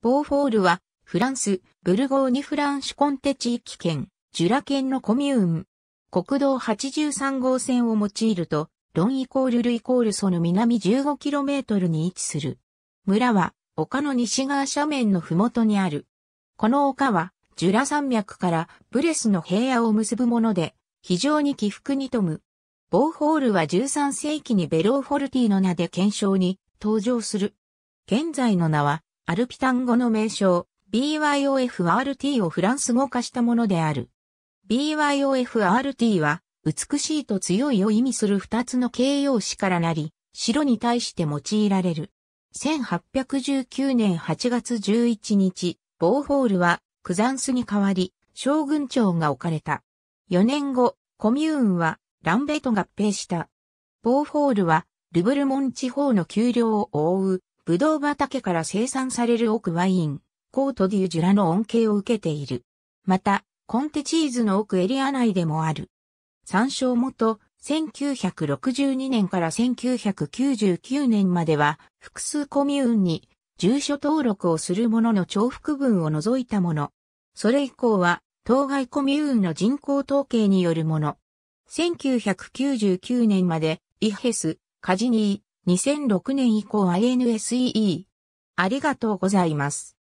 ボーフォールは、フランス、ブルゴーニュ・フランシュコンテ地域圏、ジュラ県のコミューン。国道83号線を用いると、ロンイコールルイコールソの南 15km に位置する。村は、丘の西側斜面の麓にある。この丘は、ジュラ山脈からブレスの平野を結ぶもので、非常に起伏に富む。ボーホールは13世紀にベローフォルティの名で検証に登場する。現在の名はアルピタン語の名称、BYOFRT をフランス語化したものである。BYOFRT は、美しいと強いを意味する二つの形容詞からなり、白に対して用いられる。1819年8月11日、ボーホールは、クザンスに代わり、将軍長が置かれた。4年後、コミューンは、ランベと合併した。ボーホールは、ルブルモン地方の丘陵を覆う、ブドウ畑から生産される奥ワイン、コートデュジュラの恩恵を受けている。また、コンテチーズの奥エリア内でもある。参照元、1962年から1999年までは、複数コミューンに、住所登録をする者の重複分を除いたもの。それ以降は、当該コミューンの人口統計によるもの。1999年まで、イヘス、カジニー、2006年以降は n s e e ありがとうございます。